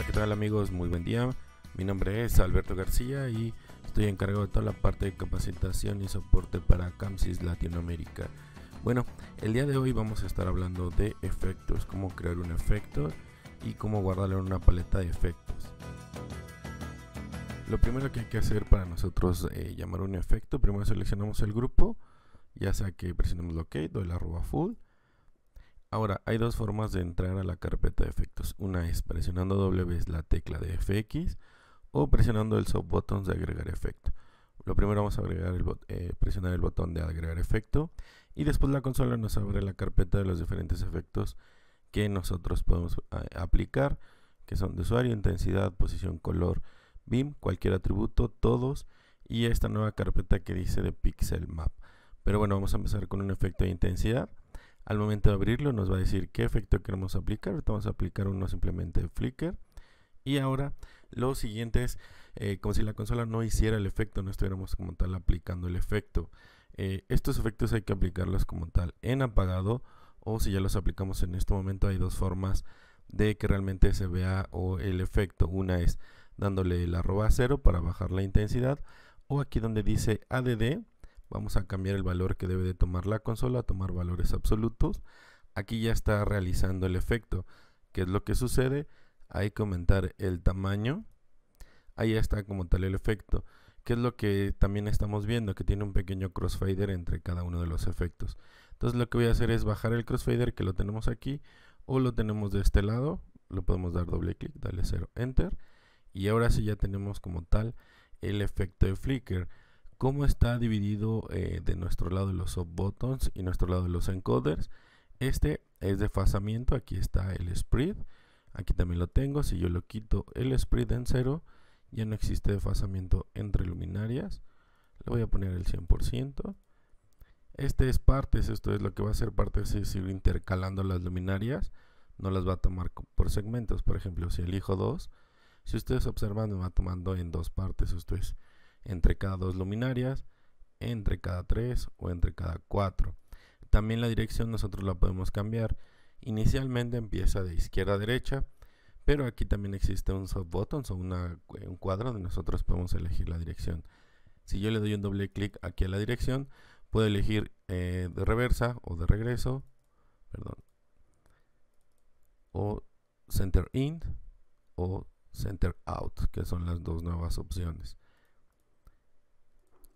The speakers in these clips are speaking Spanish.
Hola, ¿qué tal amigos? Muy buen día. Mi nombre es Alberto García y estoy encargado de toda la parte de capacitación y soporte para CAMSIS Latinoamérica. Bueno, el día de hoy vamos a estar hablando de efectos, cómo crear un efecto y cómo guardarlo en una paleta de efectos. Lo primero que hay que hacer para nosotros eh, llamar un efecto, primero seleccionamos el grupo, ya sea que presionamos OK, doy la arroba full Ahora, hay dos formas de entrar a la carpeta de efectos. Una es presionando doble vez la tecla de FX o presionando el soft de agregar efecto. Lo primero vamos a agregar el eh, presionar el botón de agregar efecto y después la consola nos abre la carpeta de los diferentes efectos que nosotros podemos eh, aplicar, que son de usuario, intensidad, posición, color, BIM, cualquier atributo, todos y esta nueva carpeta que dice de Pixel Map. Pero bueno, vamos a empezar con un efecto de intensidad al momento de abrirlo nos va a decir qué efecto queremos aplicar. vamos a aplicar uno simplemente de Flickr. Y ahora lo siguiente es eh, como si la consola no hiciera el efecto, no estuviéramos como tal aplicando el efecto. Eh, estos efectos hay que aplicarlos como tal en apagado o si ya los aplicamos en este momento hay dos formas de que realmente se vea o el efecto. Una es dándole el arroba cero para bajar la intensidad o aquí donde dice ADD Vamos a cambiar el valor que debe de tomar la consola a tomar valores absolutos. Aquí ya está realizando el efecto. ¿Qué es lo que sucede? Hay que aumentar el tamaño. Ahí está como tal el efecto. ¿Qué es lo que también estamos viendo? Que tiene un pequeño crossfader entre cada uno de los efectos. Entonces lo que voy a hacer es bajar el crossfader que lo tenemos aquí o lo tenemos de este lado. Lo podemos dar doble clic, darle 0, enter. Y ahora sí ya tenemos como tal el efecto de flicker cómo está dividido eh, de nuestro lado los soft buttons y nuestro lado los encoders. Este es de fasamiento, aquí está el spread, aquí también lo tengo, si yo lo quito el spread en cero, ya no existe desfasamiento entre luminarias, le voy a poner el 100%. Este es partes, esto es lo que va a ser partes, es ir intercalando las luminarias, no las va a tomar por segmentos, por ejemplo, si elijo dos, si ustedes observan me va tomando en dos partes, esto es entre cada dos luminarias, entre cada tres o entre cada cuatro. También la dirección nosotros la podemos cambiar. Inicialmente empieza de izquierda a derecha, pero aquí también existe un soft buttons o eh, un cuadro donde nosotros podemos elegir la dirección. Si yo le doy un doble clic aquí a la dirección, puedo elegir eh, de reversa o de regreso, perdón, o center in o center out, que son las dos nuevas opciones.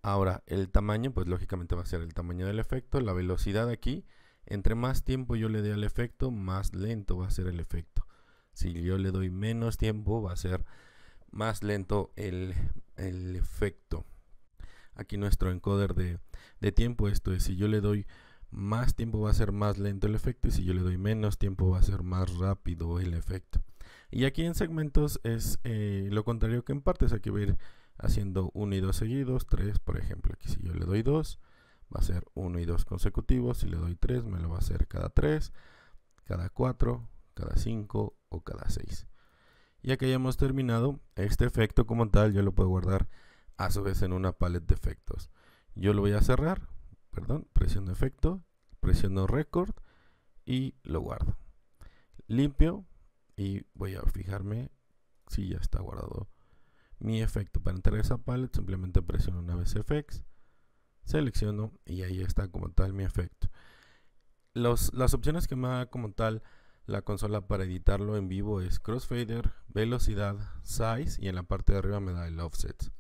Ahora, el tamaño, pues lógicamente va a ser el tamaño del efecto, la velocidad aquí. Entre más tiempo yo le dé al efecto, más lento va a ser el efecto. Si yo le doy menos tiempo, va a ser más lento el, efecto. Aquí nuestro encoder de, tiempo, esto es, si yo le doy más tiempo va a ser más lento el efecto y si yo le doy menos tiempo va a ser más rápido el efecto. Y aquí en segmentos es eh, lo contrario que en partes, aquí va a ir haciendo 1 y 2 seguidos, 3 por ejemplo, aquí si yo le doy 2, va a ser 1 y 2 consecutivos, si le doy 3 me lo va a hacer cada 3, cada 4, cada 5 o cada 6. Ya que hayamos terminado, este efecto como tal yo lo puedo guardar a su vez en una paleta de efectos. Yo lo voy a cerrar, perdón, presiono efecto, presiono record y lo guardo. Limpio y voy a fijarme si ya está guardado mi efecto. Para entrar a esa paleta simplemente presiono una vez FX, selecciono y ahí está como tal mi efecto. las opciones que me da como tal la consola para editarlo en vivo es crossfader, velocidad, size y en la parte de arriba me da el offset.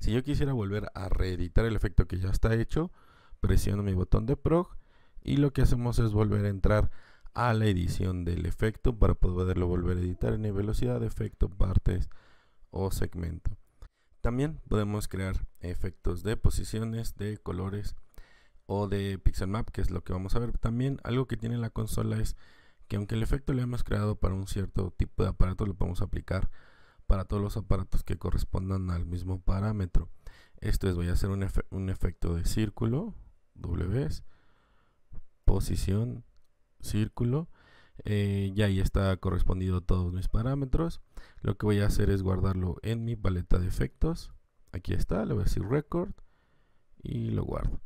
Si yo quisiera volver a reeditar el efecto que ya está hecho, presiono mi botón de prog y lo que hacemos es volver a entrar a la edición del efecto para poderlo volver a editar en velocidad, efecto, partes, o segmento. También podemos crear efectos de posiciones, de colores o de pixel map, que es lo que vamos a ver. También algo que tiene la consola es que aunque el efecto lo hemos creado para un cierto tipo de aparato, lo podemos aplicar para todos los aparatos que correspondan al mismo parámetro. Esto es, voy a hacer un, efecto de círculo, W, posición, círculo, eh, ya ahí está correspondido todos mis parámetros lo que voy a hacer es guardarlo en mi paleta de efectos aquí está, le voy a decir record y lo guardo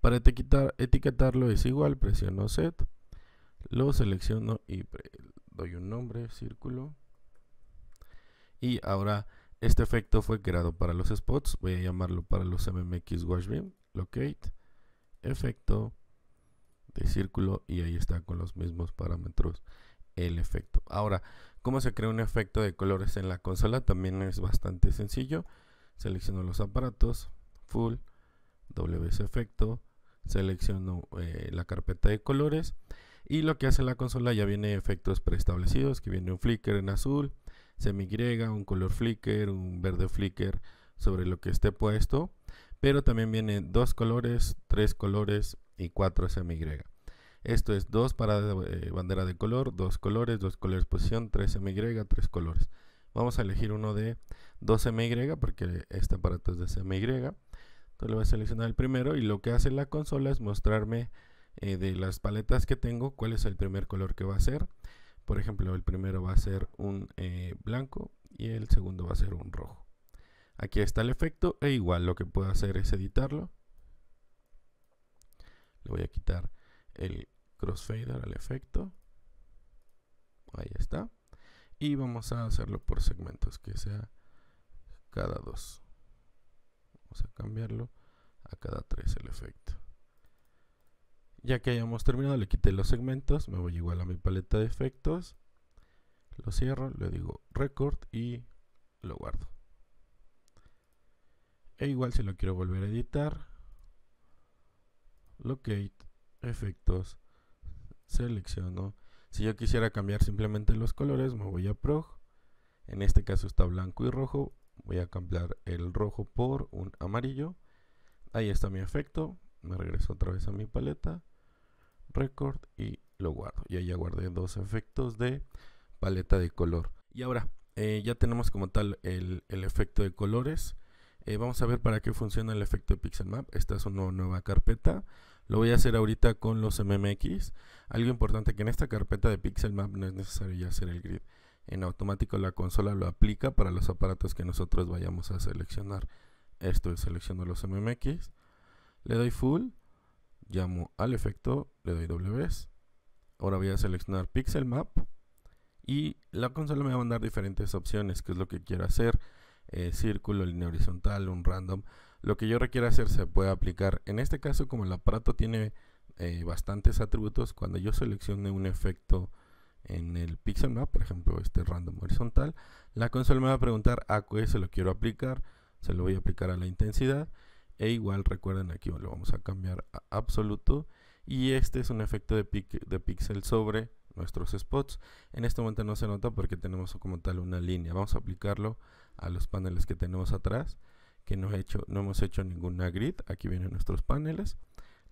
para etiquetarlo es igual, presiono set lo selecciono y doy un nombre, círculo y ahora este efecto fue creado para los spots voy a llamarlo para los MMX Washbeam locate, efecto círculo y ahí está con los mismos parámetros el efecto. Ahora, ¿cómo se crea un efecto de colores en la consola? También es bastante sencillo. Selecciono los aparatos, full, WS efecto, selecciono eh, la carpeta de colores y lo que hace la consola ya viene efectos preestablecidos, que viene un flicker en azul, semi un color flicker, un verde flicker sobre lo que esté puesto, pero también viene dos colores, tres colores y cuatro semi esto es dos para eh, bandera de color, dos colores, dos colores posición, 3 MY, tres colores. Vamos a elegir uno de 2 MY porque este aparato es de MY. Entonces le voy a seleccionar el primero y lo que hace la consola es mostrarme eh, de las paletas que tengo cuál es el primer color que va a ser. Por ejemplo, el primero va a ser un eh, blanco y el segundo va a ser un rojo. Aquí está el efecto e igual lo que puedo hacer es editarlo. Le voy a quitar el crossfader al efecto. Ahí está. Y vamos a hacerlo por segmentos, que sea cada dos. Vamos a cambiarlo a cada tres el efecto. Ya que hayamos terminado, le quité los segmentos, me voy igual a mi paleta de efectos, lo cierro, le digo record y lo guardo. E igual si lo quiero volver a editar, locate, efectos, selecciono. Si yo quisiera cambiar simplemente los colores, me voy a pro En este caso está blanco y rojo. Voy a cambiar el rojo por un amarillo. Ahí está mi efecto. Me regreso otra vez a mi paleta. Record y lo guardo. Y ahí ya guardé dos efectos de paleta de color. Y ahora eh, ya tenemos como tal el, efecto de colores. Eh, vamos a ver para qué funciona el efecto de Pixel Map. Esta es una nueva carpeta. Lo voy a hacer ahorita con los MMX. Algo importante que en esta carpeta de Pixel Map no es necesario ya hacer el grid. En automático la consola lo aplica para los aparatos que nosotros vayamos a seleccionar. Esto es selecciono los MMX. Le doy full. Llamo al efecto. Le doy Ws. Ahora voy a seleccionar Pixel Map. Y la consola me va a mandar diferentes opciones, que es lo que quiero hacer. Eh, círculo, línea horizontal, un random lo que yo requiera hacer se puede aplicar. En este caso, como el aparato tiene eh, bastantes atributos, cuando yo seleccione un efecto en el pixel map, por ejemplo este random horizontal, la consola me va a preguntar a ah, qué pues, se lo quiero aplicar, se lo voy a aplicar a la intensidad e igual recuerden aquí lo vamos a cambiar a absoluto y este es un efecto de, de pixel sobre nuestros spots. En este momento no se nota porque tenemos como tal una línea, vamos a aplicarlo a los paneles que tenemos atrás que no, hecho, no hemos hecho ninguna grid. Aquí vienen nuestros paneles.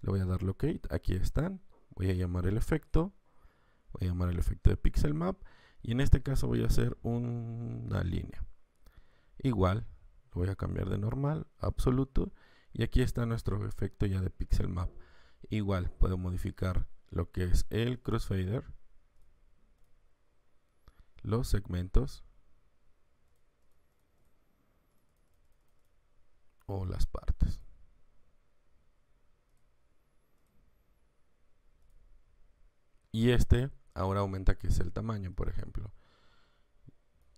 Le voy a dar locate. Aquí están. Voy a llamar el efecto. Voy a llamar el efecto de pixel map. Y en este caso voy a hacer una línea. Igual, voy a cambiar de normal absoluto. Y aquí está nuestro efecto ya de pixel map. Igual, puedo modificar lo que es el crossfader. Los segmentos o las partes. Y este ahora aumenta que es el tamaño, por ejemplo.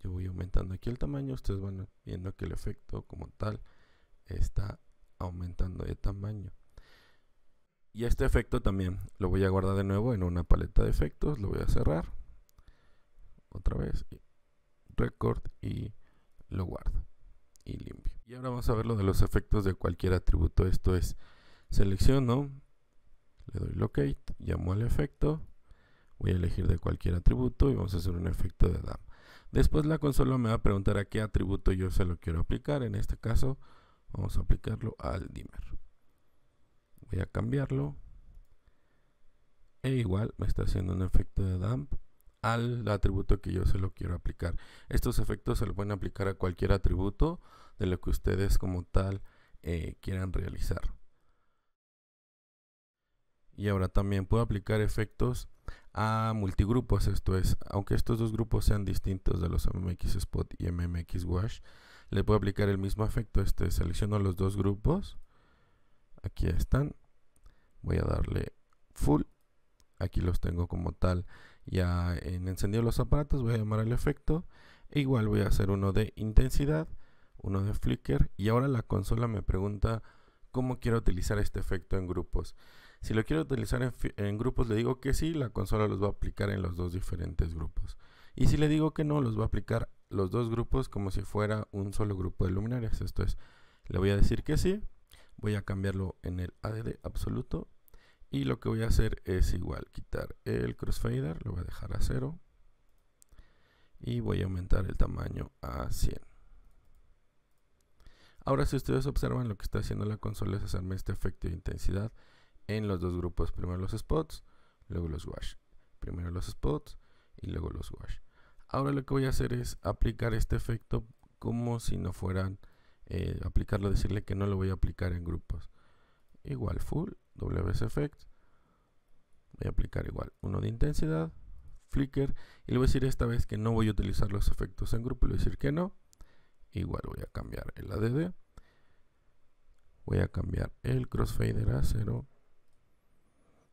Yo voy aumentando aquí el tamaño, ustedes van viendo que el efecto como tal está aumentando de tamaño. Y este efecto también lo voy a guardar de nuevo en una paleta de efectos, lo voy a cerrar otra vez, record y lo guardo y limpio. Y ahora vamos a ver lo de los efectos de cualquier atributo. Esto es, selecciono, le doy locate, llamo al efecto, voy a elegir de cualquier atributo y vamos a hacer un efecto de damp. Después la consola me va a preguntar a qué atributo yo se lo quiero aplicar. En este caso vamos a aplicarlo al dimmer. Voy a cambiarlo. E igual me está haciendo un efecto de damp al atributo que yo se lo quiero aplicar. Estos efectos se lo pueden aplicar a cualquier atributo de lo que ustedes como tal eh, quieran realizar. Y ahora también puedo aplicar efectos a multigrupos, esto es, aunque estos dos grupos sean distintos de los MMX Spot y MMX Wash, le puedo aplicar el mismo efecto, este selecciono los dos grupos, aquí están, voy a darle full, aquí los tengo como tal ya en encendido los aparatos voy a llamar al efecto e igual voy a hacer uno de intensidad uno de flicker y ahora la consola me pregunta cómo quiero utilizar este efecto en grupos si lo quiero utilizar en, en, grupos le digo que sí la consola los va a aplicar en los dos diferentes grupos y si le digo que no los va a aplicar los dos grupos como si fuera un solo grupo de luminarias esto es le voy a decir que sí voy a cambiarlo en el ADD absoluto y lo que voy a hacer es igual quitar el crossfader, lo voy a dejar a 0. Y voy a aumentar el tamaño a 100. Ahora si ustedes observan lo que está haciendo la consola es hacerme este efecto de intensidad en los dos grupos. Primero los spots, luego los wash. Primero los spots y luego los wash. Ahora lo que voy a hacer es aplicar este efecto como si no fueran eh, aplicarlo, decirle que no lo voy a aplicar en grupos. Igual full WS Effect. Voy a aplicar igual uno de intensidad, flicker. Y le voy a decir esta vez que no voy a utilizar los efectos en grupo. Le voy a decir que no. Igual voy a cambiar el ADD. Voy a cambiar el crossfader a 0.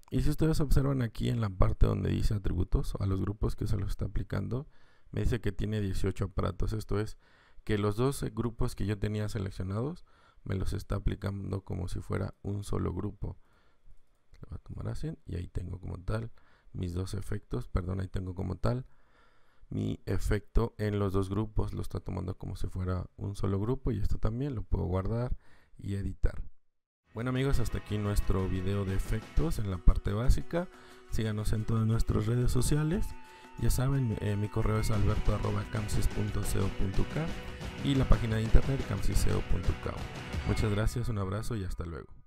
Y si ustedes observan aquí en la parte donde dice atributos a los grupos que se los está aplicando, me dice que tiene 18 aparatos. Esto es que los 12 grupos que yo tenía seleccionados me los está aplicando como si fuera un solo grupo va a tomar así y ahí tengo como tal mis dos efectos, perdón, ahí tengo como tal mi efecto en los dos grupos, lo está tomando como si fuera un solo grupo y esto también lo puedo guardar y editar. Bueno amigos, hasta aquí nuestro video de efectos en la parte básica. Síganos en todas nuestras redes sociales. Ya saben, eh, mi correo es alberto.camsis.co.k y la página de internet camsiseo.com. Muchas gracias, un abrazo y hasta luego.